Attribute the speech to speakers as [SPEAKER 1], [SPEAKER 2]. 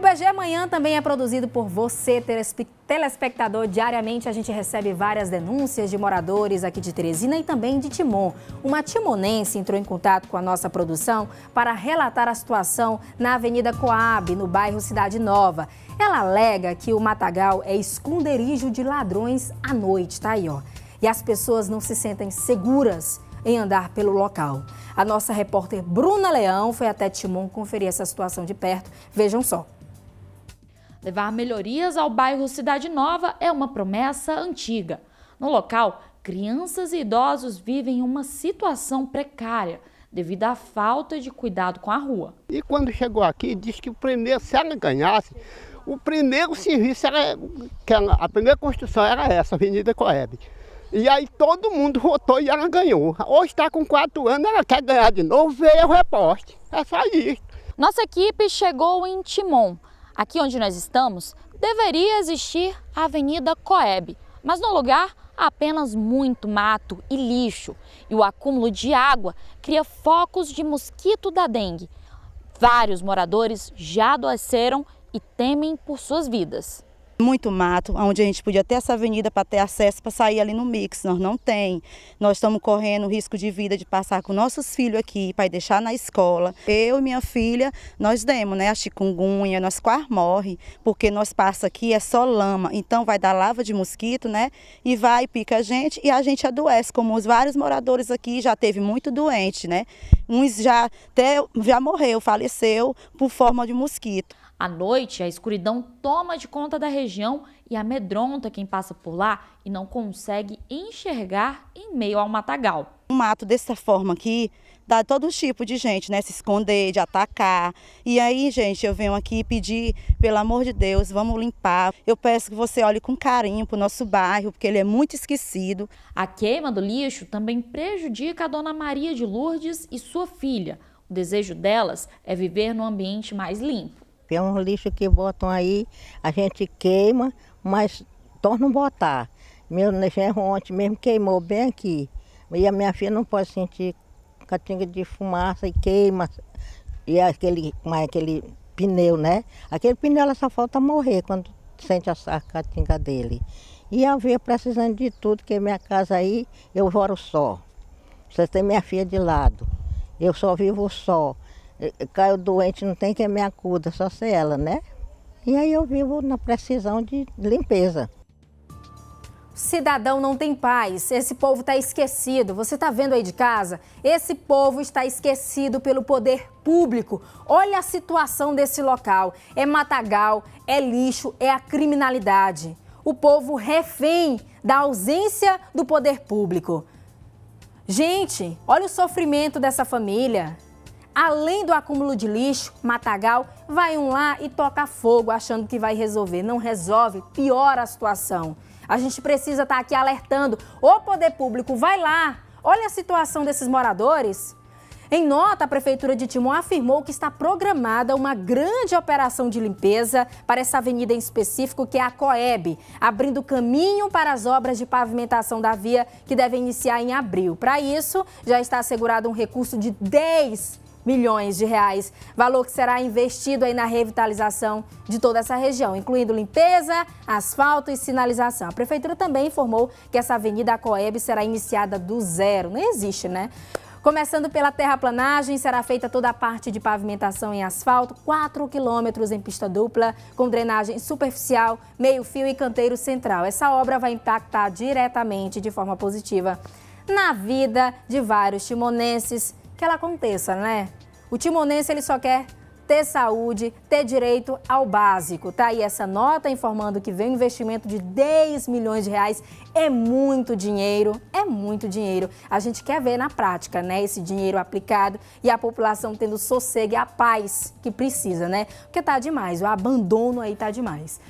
[SPEAKER 1] o BG Amanhã também é produzido por você, telespectador. Diariamente a gente recebe várias denúncias de moradores aqui de Teresina e também de Timon. Uma timonense entrou em contato com a nossa produção para relatar a situação na Avenida Coab, no bairro Cidade Nova. Ela alega que o matagal é esconderijo de ladrões à noite, tá aí, ó. E as pessoas não se sentem seguras em andar pelo local. A nossa repórter Bruna Leão foi até Timon conferir essa situação de perto. Vejam só.
[SPEAKER 2] Levar melhorias ao bairro Cidade Nova é uma promessa antiga. No local, crianças e idosos vivem uma situação precária devido à falta de cuidado com a rua. E quando chegou aqui, disse que o primeiro, se ela ganhasse, o primeiro serviço era que ela, a primeira construção era essa, Avenida Coeb. E aí todo mundo votou e ela ganhou. Hoje está com quatro anos, ela quer ganhar de novo, veio o reporte. É só isso. Nossa equipe chegou em Timon, Aqui onde nós estamos, deveria existir a Avenida Coeb, mas no lugar há apenas muito mato e lixo, e o acúmulo de água cria focos de mosquito da dengue. Vários moradores já adoeceram e temem por suas vidas.
[SPEAKER 3] Muito mato, onde a gente podia ter essa avenida para ter acesso para sair ali no mix, nós não tem. Nós estamos correndo risco de vida de passar com nossos filhos aqui para deixar na escola. Eu e minha filha, nós demos, né, a chikungunya, nós quase morre, porque nós passa aqui é só lama, então vai dar lava de mosquito, né? E vai pica a gente e a gente adoece, como os vários moradores aqui já teve muito doente, né?
[SPEAKER 2] Uns já até já morreu, faleceu por forma de mosquito. À noite, a escuridão toma de conta da região e amedronta quem passa por lá e não consegue enxergar em meio ao matagal.
[SPEAKER 3] Um mato dessa forma aqui dá todo tipo de gente, né? Se esconder, de atacar. E aí, gente, eu venho aqui pedir, pelo amor de Deus, vamos limpar. Eu peço que você olhe com carinho para o nosso bairro, porque ele é
[SPEAKER 2] muito esquecido. A queima do lixo também prejudica a dona Maria de Lourdes e sua filha. O desejo delas é viver num ambiente mais limpo.
[SPEAKER 4] Tem um lixo que botam aí, a gente queima, mas tornam botar. Meu genro ontem mesmo queimou bem aqui. E a minha filha não pode sentir catinga de fumaça e queima. E aquele, aquele pneu, né? Aquele pneu ela só falta morrer quando sente a, catinga dele. E eu vinha precisando de tudo, que minha casa aí, eu moro só. você tem minha filha de lado. Eu só vivo só. Caio doente, não tem quem me acuda, só ser ela, né? E aí eu vivo na precisão de limpeza
[SPEAKER 1] cidadão não tem paz, esse povo está esquecido. Você está vendo aí de casa? Esse povo está esquecido pelo poder público. Olha a situação desse local: é matagal, é lixo, é a criminalidade. O povo refém da ausência do poder público. Gente, olha o sofrimento dessa família. Além do acúmulo de lixo, matagal, vai um lá e toca fogo achando que vai resolver. Não resolve, piora a situação. A gente precisa estar tá aqui alertando. O poder público, vai lá, olha a situação desses moradores. Em nota, a Prefeitura de Timon afirmou que está programada uma grande operação de limpeza para essa avenida em específico, que é a Coeb, abrindo caminho para as obras de pavimentação da via que devem iniciar em abril. Para isso, já está assegurado um recurso de 10 milhões de reais. Valor que será investido aí na revitalização de toda essa região, incluindo limpeza, asfalto e sinalização. A prefeitura também informou que essa avenida Coeb será iniciada do zero. Não existe, né? Começando pela terraplanagem, será feita toda a parte de pavimentação em asfalto, 4 quilômetros em pista dupla, com drenagem superficial, meio-fio e canteiro central. Essa obra vai impactar diretamente de forma positiva na vida de vários timonenses que ela aconteça, né? O timonense ele só quer ter saúde, ter direito ao básico, tá? E essa nota informando que vem um investimento de 10 milhões de reais é muito dinheiro, é muito dinheiro. A gente quer ver na prática, né, esse dinheiro aplicado e a população tendo sossego e a paz que precisa, né? Porque tá demais, o abandono aí tá demais.